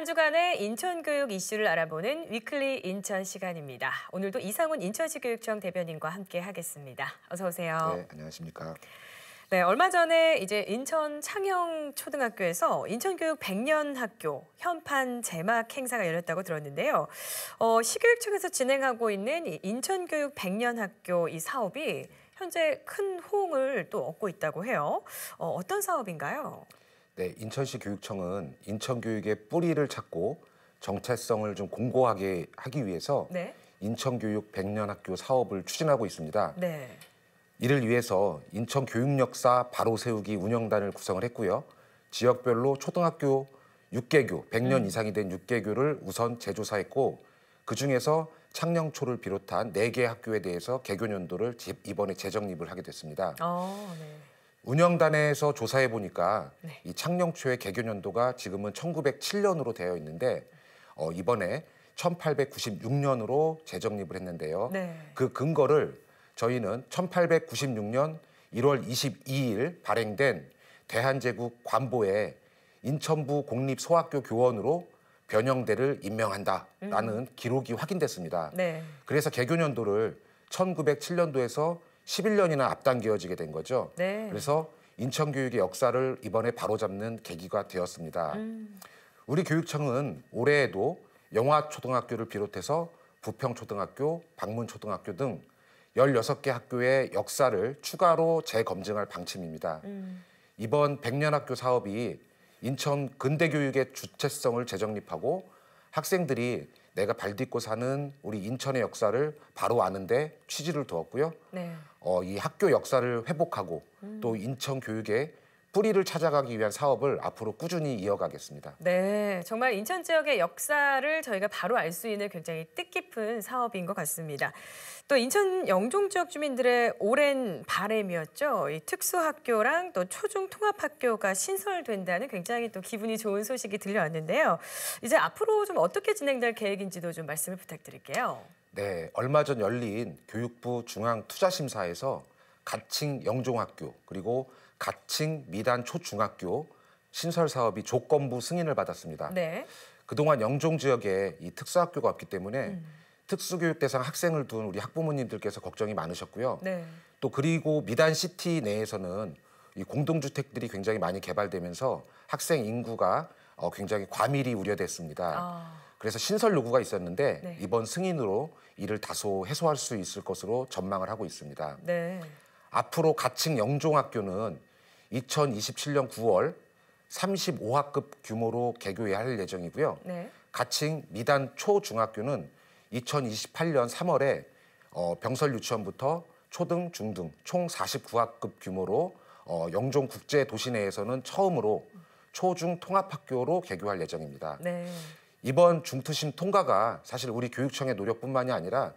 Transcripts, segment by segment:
한 주간의 인천교육 이슈를 알아보는 위클리 인천 시간입니다. 오늘도 이상훈 인천시 교육청 대변인과 함께 하겠습니다. 어서 오세요. 네, 안녕하십니까. 네, 얼마 전에 이제 인천 창영 초등학교에서 인천교육 100년 학교 현판 제막 행사가 열렸다고 들었는데요. 어, 시교육 청에서 진행하고 있는 인천교육 100년 학교 이 사업이 현재 큰 호응을 또 얻고 있다고 해요. 어, 어떤 사업인가요? 네, 인천시 교육청은 인천 교육의 뿌리를 찾고 정체성을 좀 공고하게 하기 위해서 네? 인천 교육 백년 학교 사업을 추진하고 있습니다. 네. 이를 위해서 인천 교육 역사 바로 세우기 운영단을 구성을 했고요. 지역별로 초등학교 6개교, 100년 음. 이상이 된 6개교를 우선 재조사했고 그중에서 창녕초를 비롯한 4개 학교에 대해서 개교 연도를 이번에 재정립을 하게 됐습니다. 오, 어, 네. 운영단에서 조사해 보니까 네. 이 창녕초의 개교 년도가 지금은 1907년으로 되어 있는데 어, 이번에 1896년으로 재정립을 했는데요. 네. 그 근거를 저희는 1896년 1월 22일 발행된 대한제국 관보에 인천부 공립소학교 교원으로 변형대를 임명한다라는 음. 기록이 확인됐습니다. 네. 그래서 개교 년도를 1907년도에서 11년이나 앞당겨지게 된 거죠. 네. 그래서 인천 교육의 역사를 이번에 바로잡는 계기가 되었습니다. 음. 우리 교육청은 올해에도 영화초등학교를 비롯해서 부평초등학교, 방문초등학교 등 16개 학교의 역사를 추가로 재검증할 방침입니다. 음. 이번 백년학교 사업이 인천 근대교육의 주체성을 재정립하고 학생들이 내가 발딛고 사는 우리 인천의 역사를 바로 아는데 취지를 두었고요. 네. 어, 이 학교 역사를 회복하고 음. 또 인천 교육에 뿌리를 찾아가기 위한 사업을 앞으로 꾸준히 이어가겠습니다. 네, 정말 인천 지역의 역사를 저희가 바로 알 수 있는 굉장히 뜻깊은 사업인 것 같습니다. 또 인천 영종 지역 주민들의 오랜 바램이었죠. 이 특수학교랑 또 초중 통합학교가 신설된다는 굉장히 또 기분이 좋은 소식이 들려왔는데요. 이제 앞으로 좀 어떻게 진행될 계획인지도 좀 말씀을 부탁드릴게요. 네, 얼마 전 열린 교육부 중앙 투자심사에서 가칭 영종학교 그리고 가칭 미단 초중학교 신설 사업이 조건부 승인을 받았습니다. 네. 그동안 영종 지역에 이 특수학교가 없기 때문에 음. 특수교육 대상 학생을 둔 우리 학부모님들께서 걱정이 많으셨고요. 네. 또 그리고 미단 시티 내에서는 이 공동주택들이 굉장히 많이 개발되면서 학생 인구가 어, 굉장히 과밀이 우려됐습니다. 아. 그래서 신설 요구가 있었는데 네. 이번 승인으로 이를 다소 해소할 수 있을 것으로 전망을 하고 있습니다. 네. 앞으로 가칭 영종학교는 2027년 9월 35학급 규모로 개교할 해야 예정이고요. 네. 가칭 미단 초중학교는 2028년 3월에 어, 병설 유치원부터 초등, 중등 총 49학급 규모로 어, 영종 국제 도시 내에서는 처음으로 초중 통합학교로 개교할 예정입니다. 네. 이번 중투심 통과가 사실 우리 교육청의 노력뿐만이 아니라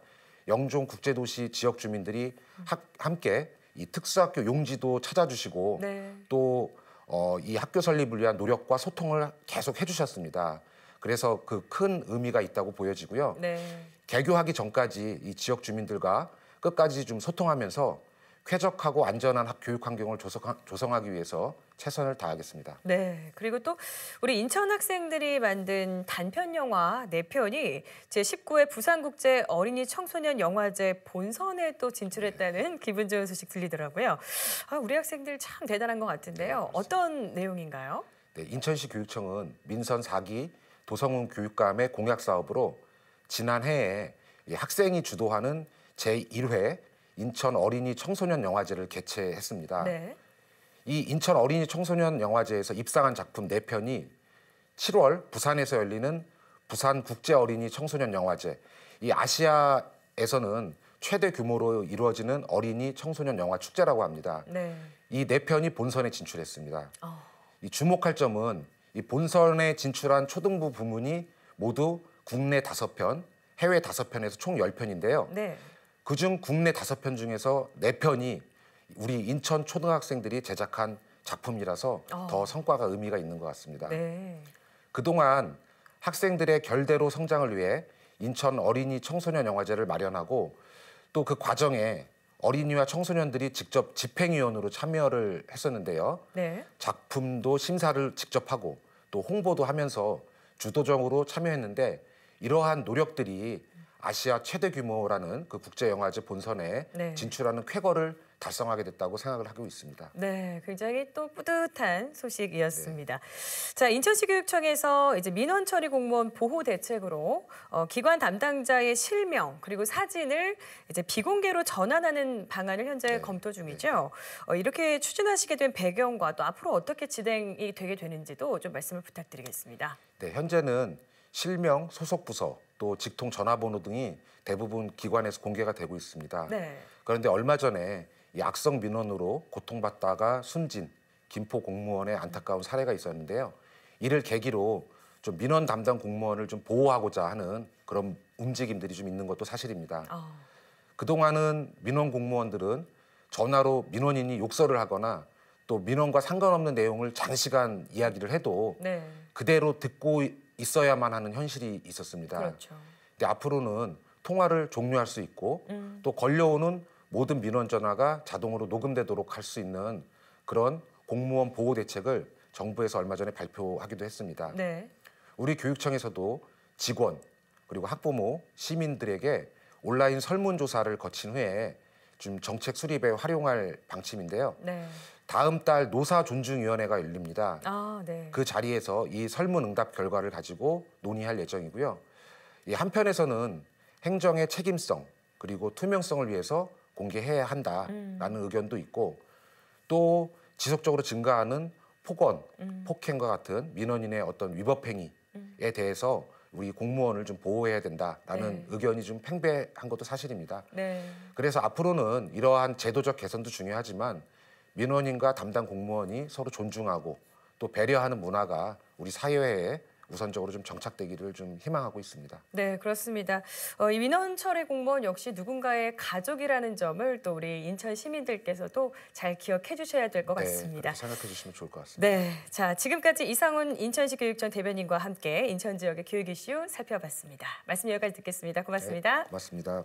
영종 국제도시 지역 주민들이 학, 함께 이 특수학교 용지도 찾아주시고 네. 또 어, 이 학교 설립을 위한 노력과 소통을 계속 해주셨습니다. 그래서 그 큰 의미가 있다고 보여지고요. 네. 개교하기 전까지 이 지역 주민들과 끝까지 좀 소통하면서 쾌적하고 안전한 교육 환경을 조성하기 위해서 최선을 다하겠습니다. 네, 그리고 또 우리 인천 학생들이 만든 단편 영화 네 편이 제19회 부산국제 어린이 청소년 영화제 본선에 또 진출했다는 네. 기분 좋은 소식 들리더라고요. 아, 우리 학생들 참 대단한 것 같은데요. 네, 어떤 내용인가요? 네, 인천시 교육청은 민선 4기 도성훈 교육감의 공약 사업으로 지난해에 학생이 주도하는 제1회 인천 어린이 청소년 영화제를 개최했습니다. 네. 이 인천 어린이 청소년 영화제에서 입상한 작품 4편이 7월 부산에서 열리는 부산 국제 어린이 청소년 영화제 이 아시아에서는 최대 규모로 이루어지는 어린이 청소년 영화 축제라고 합니다. 네. 이 4편이 본선에 진출했습니다. 어. 이 주목할 점은 이 본선에 진출한 초등부 부문이 모두 국내 5편, 해외 5편에서 총 10편인데요. 네. 그중 국내 다섯 편 중에서 네 편이 우리 인천 초등학생들이 제작한 작품이라서 어. 더 성과가 의미가 있는 것 같습니다. 네. 그동안 학생들의 결대로 성장을 위해 인천 어린이 청소년 영화제를 마련하고 또 그 과정에 어린이와 청소년들이 직접 집행위원으로 참여를 했었는데요. 네. 작품도 심사를 직접 하고 또 홍보도 하면서 주도적으로 참여했는데 이러한 노력들이 아시아 최대 규모라는 그 국제영화제 본선에 네. 진출하는 쾌거를 달성하게 됐다고 생각을 하고 있습니다. 네, 굉장히 또 뿌듯한 소식이었습니다. 네. 자, 인천시 교육청에서 이제 민원 처리 공무원 보호 대책으로 어, 기관 담당자의 실명 그리고 사진을 이제 비공개로 전환하는 방안을 현재 네. 검토 중이죠. 네. 어, 이렇게 추진하시게 된 배경과 또 앞으로 어떻게 진행이 되게 되는지도 좀 말씀을 부탁드리겠습니다. 네, 현재는 실명 소속 부서 또 직통 전화번호 등이 대부분 기관에서 공개가 되고 있습니다. 네. 그런데 얼마 전에 약성 민원으로 고통받다가 숨진 김포 공무원의 안타까운 사례가 있었는데요. 이를 계기로 좀 민원 담당 공무원을 좀 보호하고자 하는 그런 움직임들이 좀 있는 것도 사실입니다. 어. 그동안은 민원 공무원들은 전화로 민원인이 욕설을 하거나 또 민원과 상관없는 내용을 장시간 이야기를 해도 네. 그대로 듣고 있어야만 하는 현실이 있었습니다. 그렇죠. 근데 앞으로는 통화를 종료할 수 있고 음. 또 걸려오는 모든 민원 전화가 자동으로 녹음되도록 할 수 있는 그런 공무원 보호 대책을 정부에서 얼마 전에 발표하기도 했습니다. 네. 우리 교육청에서도 직원 그리고 학부모 시민들에게 온라인 설문조사를 거친 후에 좀 정책 수립에 활용할 방침인데요. 네. 다음 달 노사 존중위원회가 열립니다. 아, 네. 그 자리에서 이 설문응답 결과를 가지고 논의할 예정이고요. 이 한편에서는 행정의 책임성 그리고 투명성을 위해서 공개해야 한다라는 음. 의견도 있고 또 지속적으로 증가하는 폭언, 음. 폭행과 같은 민원인의 어떤 위법 행위에 음. 대해서 우리 공무원을 좀 보호해야 된다라는 네. 의견이 좀 팽배한 것도 사실입니다. 네. 그래서 앞으로는 이러한 제도적 개선도 중요하지만 민원인과 담당 공무원이 서로 존중하고 또 배려하는 문화가 우리 사회에 우선적으로 좀 정착되기를 좀 희망하고 있습니다. 네, 그렇습니다. 어, 이 민원 처리 공무원 역시 누군가의 가족이라는 점을 또 우리 인천 시민들께서도 잘 기억해 주셔야 될것 네, 같습니다. 네, 생각해 주시면 좋을 것 같습니다. 네, 자 지금까지 이상훈 인천시 교육청 대변인과 함께 인천 지역의 교육 이슈 살펴봤습니다. 말씀 여기까지 듣겠습니다. 고맙습니다. 네, 고맙습니다.